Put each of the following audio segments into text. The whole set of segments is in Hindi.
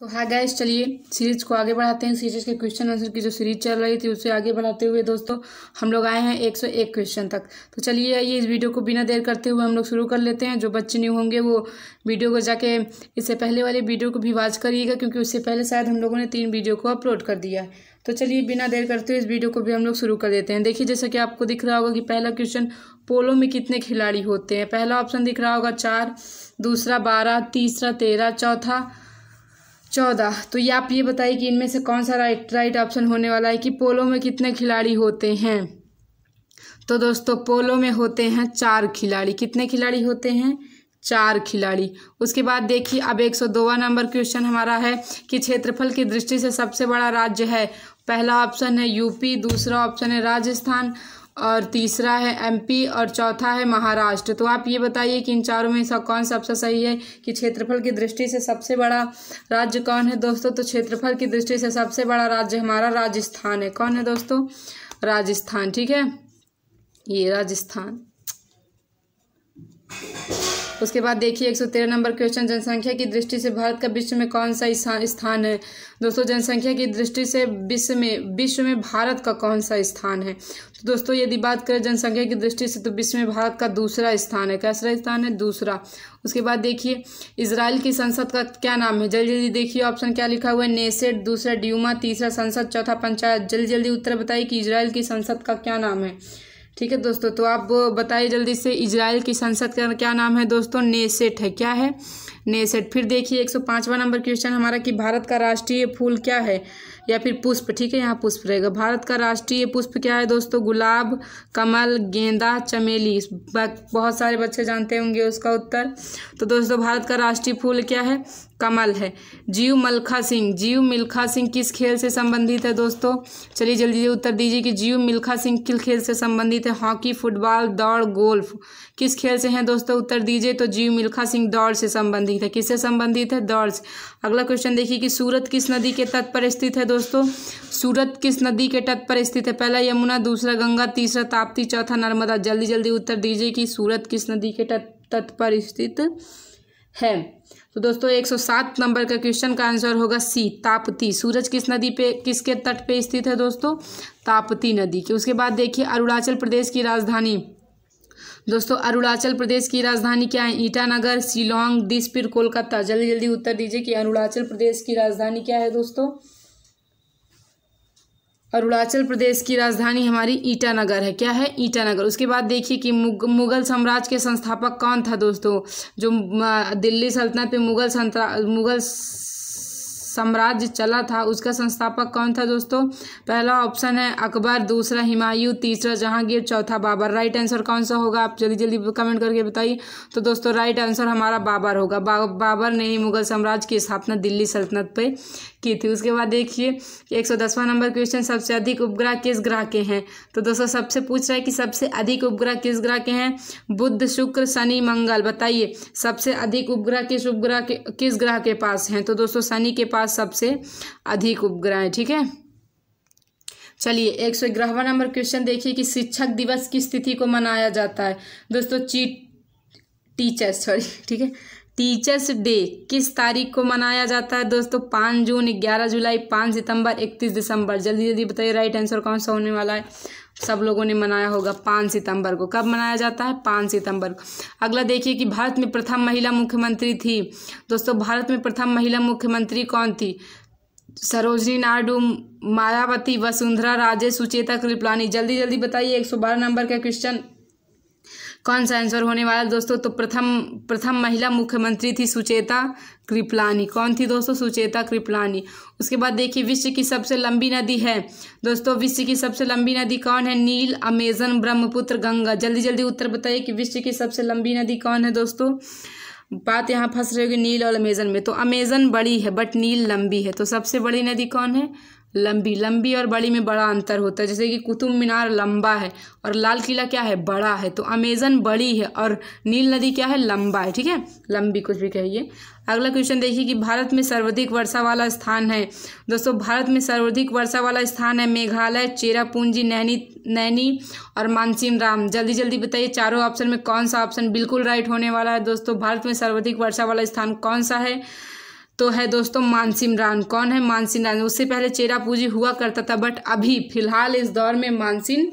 तो हाय गाइस चलिए सीरीज को आगे बढ़ाते हैं सीरीज के क्वेश्चन आंसर की जो सीरीज चल रही थी उसे आगे बढ़ाते हुए दोस्तों हम लोग आए हैं 101 क्वेश्चन तक तो चलिए आइए इस वीडियो को बिना देर करते हुए हम लोग शुरू कर लेते हैं जो बच्चे न्यू होंगे वो वीडियो को जाके इससे पहले वाले वीडियो को भी वाच करिएगा क्योंकि उससे पहले शायद हम लोगों ने तीन वीडियो को अपलोड कर दिया है तो चलिए बिना देर करते हुए इस वीडियो को भी हम लोग शुरू कर देते हैं देखिए जैसा कि आपको दिख रहा होगा कि पहला क्वेश्चन पोलो में कितने खिलाड़ी होते हैं पहला ऑप्शन दिख रहा होगा चार दूसरा बारह तीसरा तेरह चौथा चौदह तो ये आप ये बताइए कि इनमें से कौन सा राइट राइट ऑप्शन होने वाला है कि पोलो में कितने खिलाड़ी होते हैं तो दोस्तों पोलो में होते हैं चार खिलाड़ी कितने खिलाड़ी होते हैं चार खिलाड़ी उसके बाद देखिए अब एक सौ दोवा नंबर क्वेश्चन हमारा है कि क्षेत्रफल की दृष्टि से सबसे बड़ा राज्य है पहला ऑप्शन है यूपी दूसरा ऑप्शन है राजस्थान और तीसरा है एमपी और चौथा है महाराष्ट्र तो आप ये बताइए कि इन चारों में सा कौन सबसे सही है कि क्षेत्रफल की दृष्टि से सबसे बड़ा राज्य कौन है दोस्तों तो क्षेत्रफल की दृष्टि से सबसे बड़ा राज्य हमारा राजस्थान है कौन है दोस्तों राजस्थान ठीक है ये राजस्थान उसके बाद देखिए एक सौ तेरह नंबर क्वेश्चन जनसंख्या की दृष्टि से भारत का विश्व में कौन सा स्थान है दोस्तों जनसंख्या की दृष्टि से विश्व में विश्व में भारत का कौन सा स्थान है तो दोस्तों यदि बात करें जनसंख्या की दृष्टि से तो विश्व में भारत का दूसरा स्थान है कैसरा स्थान है दूसरा उसके बाद देखिए इसराइल की संसद का क्या नाम है जल्दी जल्दी देखिए ऑप्शन क्या लिखा हुआ है नेसेट दूसरा ड्यूमा तीसरा संसद चौथा पंचायत जल्दी जल्दी उत्तर बताइए कि इसराइल की संसद का क्या नाम है ठीक है दोस्तों तो आप बताइए जल्दी से इजराइल की संसद का क्या नाम है दोस्तों नेसेट है क्या है नेसेट फिर देखिए एक सौ पाँचवा नंबर क्वेश्चन हमारा कि भारत का राष्ट्रीय फूल क्या है या फिर पुष्प ठीक है यहाँ पुष्प रहेगा भारत का राष्ट्रीय पुष्प क्या है दोस्तों गुलाब कमल गेंदा चमेली बहुत सारे बच्चे जानते होंगे उसका उत्तर तो दोस्तों भारत का राष्ट्रीय फूल क्या है कमल है जीव मलखा सिंह जीव मिल्खा सिंह किस खेल से संबंधित है दोस्तों चलिए जल्दी जल्दी उत्तर दीजिए कि जीव मिल्खा सिंह किस खेल से संबंधित है हॉकी फुटबॉल दौड़ गोल्फ किस खेल से हैं दोस्तों उत्तर दीजिए तो जीव मिल्खा सिंह दौड़ से संबंधित ठीक है किससे संबंधित है दर्ज अगला क्वेश्चन देखिए कि सूरत किस नदी के तट पर स्थित है दोस्तों सूरत किस नदी के तट पर स्थित है पहला यमुना दूसरा गंगा तीसरा ताप्ती चौथा नर्मदा जल्दी जल्दी उत्तर दीजिए कि सूरत किस नदी के तट तट पर स्थित है तो दोस्तों 107 नंबर का क्वेश्चन का आंसर होगा सी तापती सूरज किस नदी पे किसके तट पे स्थित है दोस्तों तापती नदी के उसके बाद देखिए अरुणाचल प्रदेश की राजधानी दोस्तों अरुणाचल प्रदेश की राजधानी क्या है ईटानगर शिलोंग दिसपुर कोलकाता जल्दी जल्दी उत्तर दीजिए कि अरुणाचल प्रदेश की राजधानी क्या है दोस्तों अरुणाचल प्रदेश की राजधानी हमारी ईटानगर है क्या है ईटानगर उसके बाद देखिए कि मुग, मुगल साम्राज्य के संस्थापक कौन था दोस्तों जो दिल्ली सल्तनत पे मुगल संतरा मुगल साम्राज्य चला था उसका संस्थापक कौन था दोस्तों पहला ऑप्शन है अकबर दूसरा हिमायू तीसरा जहांगीर चौथा बाबर राइट आंसर कौन सा होगा आप जल्दी जल्दी कमेंट करके बताइए तो दोस्तों राइट आंसर हमारा बाबर होगा बा, बाबर ने ही मुगल साम्राज्य की स्थापना दिल्ली सल्तनत पर की थी उसके बाद देखिए कि एक नंबर क्वेश्चन सबसे अधिक उपग्रह किस ग्रह के हैं तो दोस्तों सबसे पूछ रहा है कि सबसे अधिक उपग्रह किस ग्रह के हैं बुद्ध शुक्र शनि मंगल बताइए सबसे अधिक उपग्रह किस उपग्रह के किस ग्रह के पास हैं तो दोस्तों शनि के पास सबसे अधिक उपग्रह हैं ठीक है चलिए एक सौ ग्यारहवा नंबर क्वेश्चन देखिए कि शिक्षक दिवस किस तिथि को मनाया जाता है दोस्तों चीट टीचर सॉरी ठीक है टीचर्स डे किस तारीख को मनाया जाता है दोस्तों पाँच जून ग्यारह जुलाई पाँच सितंबर इकतीस दिसंबर जल्दी जल्दी बताइए राइट आंसर कौन सा होने वाला है सब लोगों ने मनाया होगा पाँच सितंबर को कब मनाया जाता है पाँच सितंबर को अगला देखिए कि भारत में प्रथम महिला मुख्यमंत्री थी दोस्तों भारत में प्रथम महिला मुख्यमंत्री कौन थी सरोजनी नायडू मायावती वसुंधरा राजे सुचेता कृपलानी जल्दी जल्दी बताइए एक सौ बारह नंबर का क्वेश्चन कौन सा आंसर होने वाला दोस्तों तो प्रथम प्रथम महिला मुख्यमंत्री थी सुचेता कृपलानी कौन थी दोस्तों सुचेता कृपलानी उसके बाद देखिए विश्व की सबसे लंबी नदी है दोस्तों विश्व की सबसे लंबी नदी कौन है नील अमेजन ब्रह्मपुत्र गंगा जल्दी जल्दी उत्तर बताइए कि विश्व की सबसे लंबी नदी कौन है दोस्तों बात यहाँ फंस रही होगी नील और अमेजन में तो अमेजन बड़ी है बट नील लंबी है तो सबसे बड़ी नदी कौन है लंबी लंबी और बड़ी में बड़ा अंतर होता है जैसे कि कुतुब मीनार लंबा है और लाल किला क्या है बड़ा है तो अमेजन बड़ी है और नील नदी क्या है लंबा है ठीक है लंबी कुछ भी कहिए अगला क्वेश्चन देखिए कि भारत में सर्वाधिक वर्षा वाला स्थान है दोस्तों भारत में सर्वाधिक वर्षा वाला स्थान है मेघालय चेरापूंजी नैनी नैनी और मानसिम राम जल्दी जल्दी बताइए चारों ऑप्शन में कौन सा ऑप्शन बिल्कुल राइट होने वाला है दोस्तों भारत में सर्वाधिक वर्षा वाला स्थान कौन सा है तो है दोस्तों मानसी इमरान कौन है मानसी इमरान उससे पहले चेरा पूजी हुआ करता था बट अभी फिलहाल इस दौर में मानसिन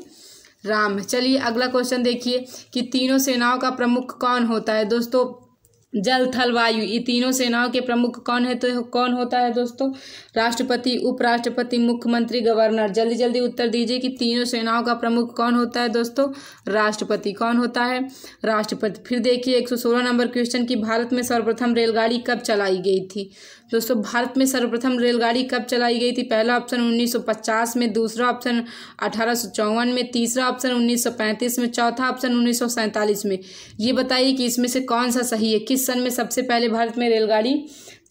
राम चलिए अगला क्वेश्चन देखिए कि तीनों सेनाओं का प्रमुख कौन होता है दोस्तों जल थल वायु ये तीनों सेनाओं के प्रमुख कौन है तो कौन होता है दोस्तों राष्ट्रपति उपराष्ट्रपति मुख्यमंत्री गवर्नर जल्दी जल्दी उत्तर दीजिए कि तीनों सेनाओं का प्रमुख कौन होता है दोस्तों राष्ट्रपति कौन होता है राष्ट्रपति फिर देखिए 116 नंबर क्वेश्चन की भारत में सर्वप्रथम रेलगाड़ी कब चलाई गई थी दोस्तों भारत में सर्वप्रथम रेलगाड़ी कब चलाई गई थी पहला ऑप्शन 1950 में दूसरा ऑप्शन अठारह में तीसरा ऑप्शन 1935 में चौथा ऑप्शन उन्नीस में ये बताइए कि इसमें से कौन सा सही है किस सन में सबसे पहले भारत में रेलगाड़ी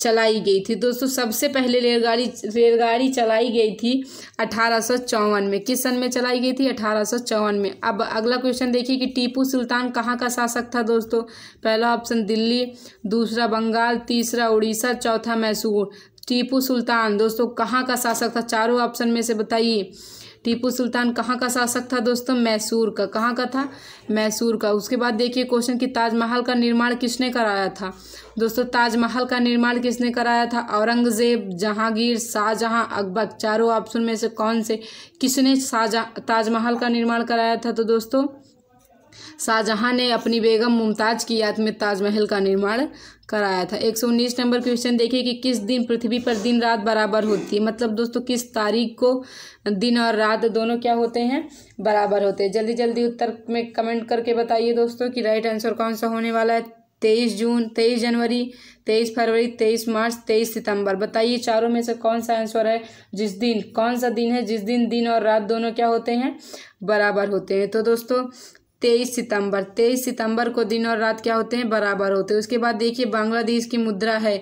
चलाई गई थी दोस्तों सबसे पहले रेलगाड़ी रेलगाड़ी चलाई गई थी अठारह में किस सन में चलाई गई थी अठारह में अब अगला क्वेश्चन देखिए कि टीपू सुल्तान कहाँ का शासक था दोस्तों पहला ऑप्शन दिल्ली दूसरा बंगाल तीसरा उड़ीसा चौथा मैसूर टीपू सुल्तान दोस्तों कहाँ का शासक था चारों ऑप्शन में से बताइए टीपू सुल्तान कहाँ का शासक था दोस्तों मैसूर का कहाँ का था मैसूर का उसके बाद देखिए क्वेश्चन कि ताजमहल का निर्माण किसने कराया था दोस्तों ताजमहल का निर्माण किसने कराया था औरंगजेब जहांगीर शाहजहां अकबर चारों ऑप्शन में से कौन से किसने शाहजहाँ ताजमहल का निर्माण कराया था तो दोस्तों शाहजहां ने अपनी बेगम मुमताज की याद में ताजमहल का निर्माण कराया था एक सौ उन्नीस नंबर क्वेश्चन देखिए कि किस दिन पृथ्वी पर दिन रात बराबर होती है मतलब दोस्तों किस तारीख को दिन और रात दोनों क्या होते हैं बराबर होते हैं जल्दी जल्दी उत्तर में कमेंट करके बताइए दोस्तों कि राइट आंसर कौन सा होने वाला है तेईस जून तेईस जनवरी तेईस फरवरी तेईस मार्च तेईस सितंबर बताइए चारों में से कौन सा आंसर है जिस दिन कौन सा दिन है जिस दिन दिन और रात दोनों क्या होते हैं बराबर होते हैं तो दोस्तों तेईस सितंबर तेईस सितंबर को दिन और रात क्या होते हैं बराबर होते हैं उसके बाद देखिए बांग्लादेश की मुद्रा है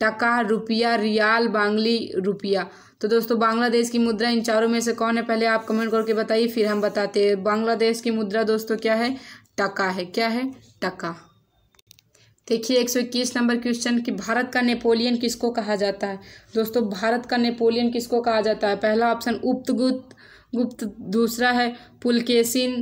टका रुपया रियाल बांग्ली रुपया तो दोस्तों बांग्लादेश की मुद्रा इन चारों में से कौन है पहले आप कमेंट करके बताइए फिर हम बताते हैं बांग्लादेश की मुद्रा दोस्तों क्या है टका है क्या है टका देखिए एक सौ इक्कीस नंबर क्वेश्चन कि भारत का नेपोलियन किसको कहा जाता है दोस्तों भारत का नेपोलियन किसको कहा जाता है पहला ऑप्शन उपगुप्त गुप्त दूसरा है पुलकेसिन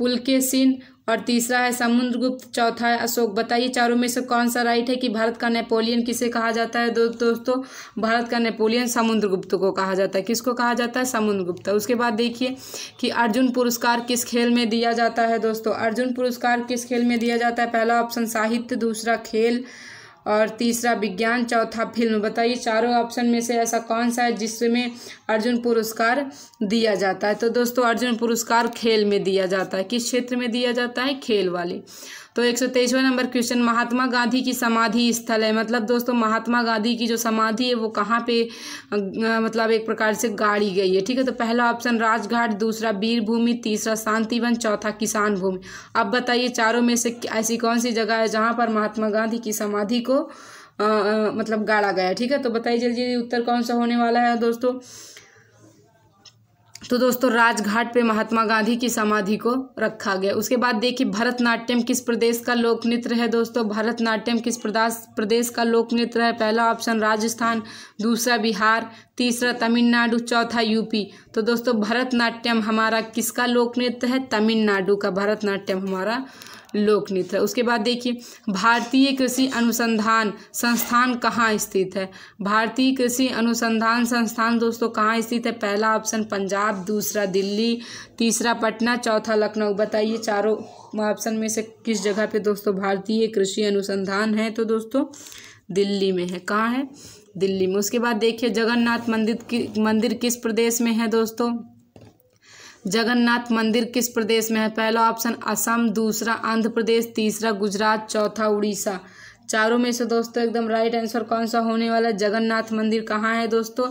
पुलकेसिन और तीसरा है समुद्रगुप्त चौथा है अशोक बताइए चारों में से कौन सा राइट है कि भारत का नेपोलियन किसे कहा जाता है दो, दोस्तों भारत का नेपोलियन समुद्रगुप्त को कहा जाता है किसको कहा जाता है समुद्रगुप्त उसके बाद देखिए कि अर्जुन पुरस्कार किस खेल में दिया जाता है दोस्तों अर्जुन पुरस्कार किस खेल में दिया जाता है पहला ऑप्शन साहित्य दूसरा खेल और तीसरा विज्ञान चौथा फिल्म बताइए चारों ऑप्शन में से ऐसा कौन सा है जिसमें अर्जुन पुरस्कार दिया जाता है तो दोस्तों अर्जुन पुरस्कार खेल में दिया जाता है किस क्षेत्र में दिया जाता है खेल वाले तो एक नंबर क्वेश्चन महात्मा गांधी की समाधि स्थल है मतलब दोस्तों महात्मा गांधी की जो समाधि है वो कहाँ पे मतलब एक प्रकार से गाड़ी गई है ठीक है तो पहला ऑप्शन राजघाट दूसरा वीरभूमि तीसरा शांतिवन चौथा किसान भूमि अब बताइए चारों में से ऐसी कौन सी जगह है जहाँ पर महात्मा गांधी की समाधि को आ, आ, मतलब गाड़ा गया ठीक है तो बताइए जल्दी उत्तर कौन सा होने वाला है दोस्तों तो दोस्तों राजघाट पे महात्मा गांधी की समाधि को रखा गया उसके बाद देखिए भरतनाट्यम किस प्रदेश का लोक नृत्य है दोस्तों भरतनाट्यम किस प्रदेश का लोक नृत्य है पहला ऑप्शन राजस्थान दूसरा बिहार तीसरा तमिलनाडु चौथा यूपी तो दोस्तों भरतनाट्यम हमारा किसका लोक नृत्य है तमिलनाडु का भरतनाट्यम हमारा लोक नृत्य है उसके बाद देखिए भारतीय कृषि अनुसंधान संस्थान कहाँ स्थित है भारतीय कृषि अनुसंधान संस्थान दोस्तों कहाँ स्थित है पहला ऑप्शन पंजाब दूसरा दिल्ली तीसरा पटना चौथा लखनऊ बताइए चारों ऑप्शन में से किस जगह पे दोस्तों भारतीय कृषि अनुसंधान है तो दोस्तों दिल्ली में है कहाँ है दिल्ली में उसके बाद देखिए जगन्नाथ मंदिर की मंदिर किस प्रदेश में है दोस्तों जगन्नाथ मंदिर किस प्रदेश में है पहला ऑप्शन असम दूसरा आंध्र प्रदेश तीसरा गुजरात चौथा उड़ीसा चारों में से दोस्तों एकदम राइट आंसर कौन सा होने वाला जगन्नाथ मंदिर कहाँ है दोस्तों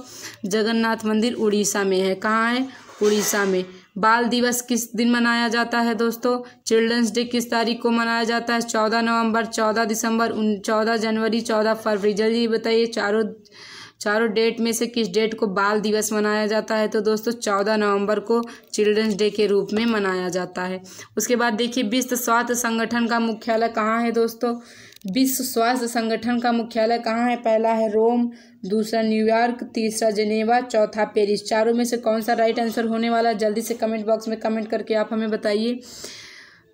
जगन्नाथ मंदिर उड़ीसा में है कहाँ है उड़ीसा में बाल दिवस किस दिन मनाया जाता है दोस्तों चिल्ड्रंस डे किस तारीख को मनाया जाता है चौदह नवंबर चौदह दिसंबर चौदह जनवरी चौदह फरवरी जल्दी बताइए चारों चारों डेट में से किस डेट को बाल दिवस मनाया जाता है तो दोस्तों चौदह नवंबर को चिल्ड्रंस डे के रूप में मनाया जाता है उसके बाद देखिए विश्व स्वास्थ्य संगठन का मुख्यालय कहाँ है दोस्तों विश्व स्वास्थ्य संगठन का मुख्यालय कहाँ है पहला है रोम दूसरा न्यूयॉर्क तीसरा जनेवा चौथा पेरिस चारों में से कौन सा राइट आंसर होने वाला है जल्दी से कमेंट बॉक्स में कमेंट करके आप हमें बताइए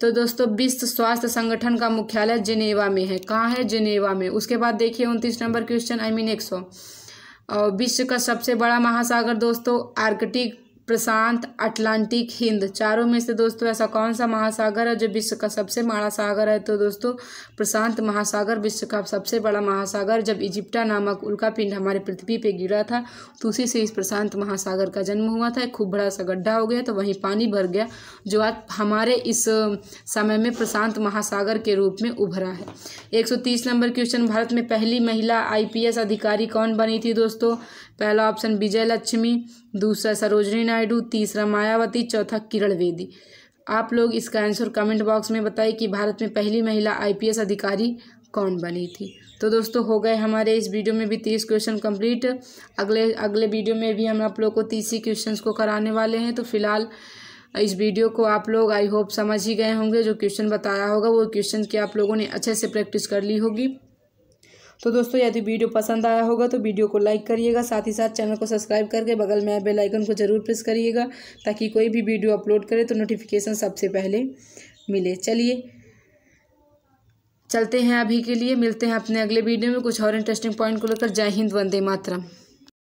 तो दोस्तों विश्व स्वास्थ्य संगठन का मुख्यालय जिनेवा में है कहाँ है जिनेवा में उसके बाद देखिए उनतीस नंबर क्वेश्चन आई मीन एक सौ विश्व का सबसे बड़ा महासागर दोस्तों आर्कटिक प्रशांत अटलांटिक हिंद चारों में से दोस्तों ऐसा कौन सा महासागर है जो विश्व का सबसे बड़ा सागर है तो दोस्तों प्रशांत महासागर विश्व का सबसे बड़ा महासागर जब इजिप्टा नामक उल्का पिंड हमारे पृथ्वी पे गिरा था तो उसी से इस प्रशांत महासागर का जन्म हुआ था खूब बड़ा सा गड्ढा हो गया तो वहीं पानी भर गया जो आज हमारे इस समय में प्रशांत महासागर के रूप में उभरा है एक नंबर क्वेश्चन भारत में पहली महिला आई अधिकारी कौन बनी थी दोस्तों पहला ऑप्शन विजय लक्ष्मी दूसरा सरोजनी नायडू तीसरा मायावती चौथा किरण वेदी आप लोग इसका आंसर कमेंट बॉक्स में बताए कि भारत में पहली महिला आईपीएस अधिकारी कौन बनी थी तो दोस्तों हो गए हमारे इस वीडियो में भी तीस क्वेश्चन कंप्लीट अगले अगले वीडियो में भी हम आप लोग को तीस ही क्वेश्चन को कराने वाले हैं तो फिलहाल इस वीडियो को आप लोग आई होप समझ ही गए होंगे जो क्वेश्चन बताया होगा वो क्वेश्चन की आप लोगों ने अच्छे से प्रैक्टिस कर ली होगी तो दोस्तों यदि वीडियो पसंद आया होगा तो वीडियो को लाइक करिएगा साथ ही साथ चैनल को सब्सक्राइब करके बगल में बेल आइकन को ज़रूर प्रेस करिएगा ताकि कोई भी वीडियो अपलोड करे तो नोटिफिकेशन सबसे पहले मिले चलिए चलते हैं अभी के लिए मिलते हैं अपने अगले वीडियो में कुछ और इंटरेस्टिंग पॉइंट को लेकर जय हिंद वंदे मातरम